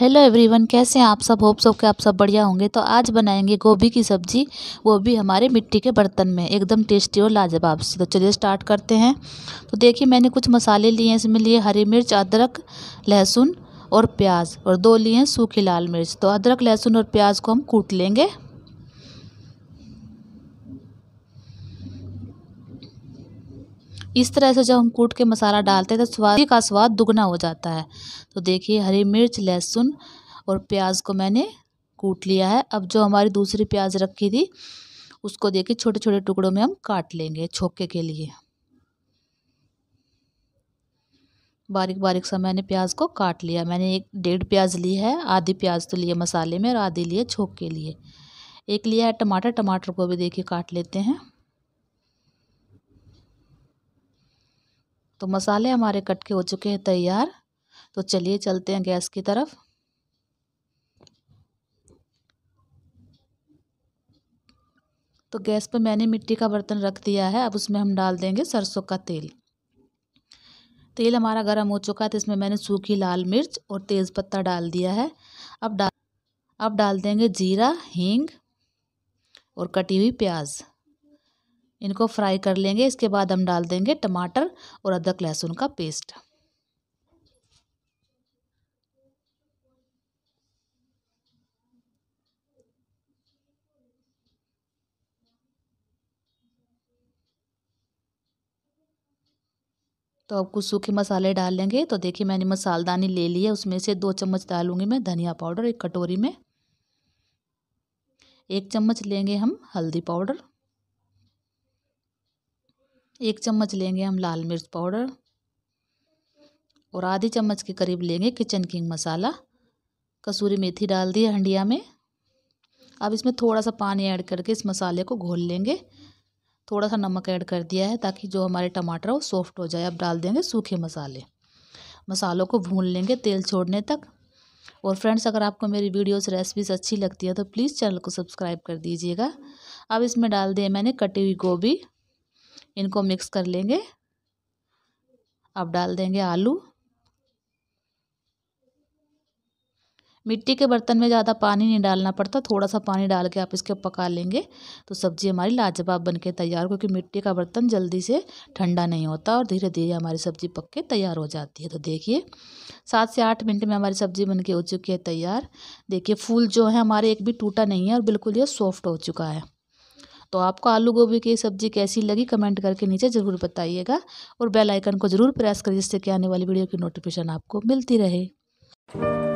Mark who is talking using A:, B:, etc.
A: hello everyone कैसे हैं आप सब होप सब के आप सब बढ़िया होंगे तो आज बनाएंगे गोभी की सब्ज़ी वो भी हमारे मिट्टी के बर्तन में एकदम टेस्टी और लाजवाब तो चलिए स्टार्ट करते हैं तो देखिए मैंने कुछ मसाले लिए हैं इसमें लिए हरी मिर्च अदरक लहसुन और प्याज और दो लिए हैं सूखी लाल मिर्च तो अदरक लहसुन और प्याज को हम कूट लेंगे इस तरह से जब हम कूट के मसाला डालते हैं तो स्वाद का स्वाद दुगना हो जाता है तो देखिए हरी मिर्च लहसुन और प्याज को मैंने कूट लिया है अब जो हमारी दूसरी प्याज रखी थी उसको देखिए छोटे छोटे टुकड़ों में हम काट लेंगे छोके के लिए बारीक बारीक सा मैंने प्याज को काट लिया मैंने एक डेढ़ प्याज ली है आधी प्याज तो लिए मसाले में और आधी लिए छोंक के लिए एक लिया है टमाटर टमाटर को भी देखिए काट लेते हैं तो मसाले हमारे कट के हो चुके हैं तैयार तो चलिए चलते हैं गैस की तरफ तो गैस पर मैंने मिट्टी का बर्तन रख दिया है अब उसमें हम डाल देंगे सरसों का तेल तेल हमारा गर्म हो चुका है तो इसमें मैंने सूखी लाल मिर्च और तेज़पत्ता डाल दिया है अब डाल अब डाल देंगे जीरा हींग और कटी हुई प्याज इनको फ्राई कर लेंगे इसके बाद हम डाल देंगे टमाटर और अदरक लहसुन का पेस्ट तो अब कुछ सूखे मसाले डाल लेंगे तो देखिए मैंने मसालदानी ले ली है उसमें से दो चम्मच डालूंगी मैं धनिया पाउडर एक कटोरी में एक चम्मच लेंगे हम हल्दी पाउडर एक चम्मच लेंगे हम लाल मिर्च पाउडर और आधी चम्मच के करीब लेंगे किचन किंग मसाला कसूरी मेथी डाल दी हंडिया में अब इसमें थोड़ा सा पानी ऐड करके इस मसाले को घोल लेंगे थोड़ा सा नमक ऐड कर दिया है ताकि जो हमारे टमाटर हो वो सॉफ्ट हो जाए अब डाल देंगे सूखे मसाले मसालों को भून लेंगे तेल छोड़ने तक और फ्रेंड्स अगर आपको मेरी वीडियोस रेसिपीज़ अच्छी लगती है तो प्लीज़ चैनल को सब्सक्राइब कर दीजिएगा अब इसमें डाल दिए मैंने कटी हुई गोभी इनको मिक्स कर लेंगे अब डाल देंगे आलू मिट्टी के बर्तन में ज़्यादा पानी नहीं डालना पड़ता थोड़ा सा पानी डाल के आप इसके पका लेंगे तो सब्ज़ी हमारी लाजवाब बन के तैयार क्योंकि मिट्टी का बर्तन जल्दी से ठंडा नहीं होता और धीरे धीरे हमारी सब्ज़ी पक के तैयार हो जाती है तो देखिए सात से आठ मिनट में हमारी सब्ज़ी बन के हो चुकी है तैयार देखिए फूल जो है हमारे एक भी टूटा नहीं है और बिल्कुल ये सॉफ्ट हो चुका है तो आपको आलू गोभी की सब्ज़ी कैसी लगी कमेंट करके नीचे ज़रूर बताइएगा और बेल आइकन को ज़रूर प्रेस करें जिससे कि आने वाली वीडियो की नोटिफिकेशन आपको मिलती रहे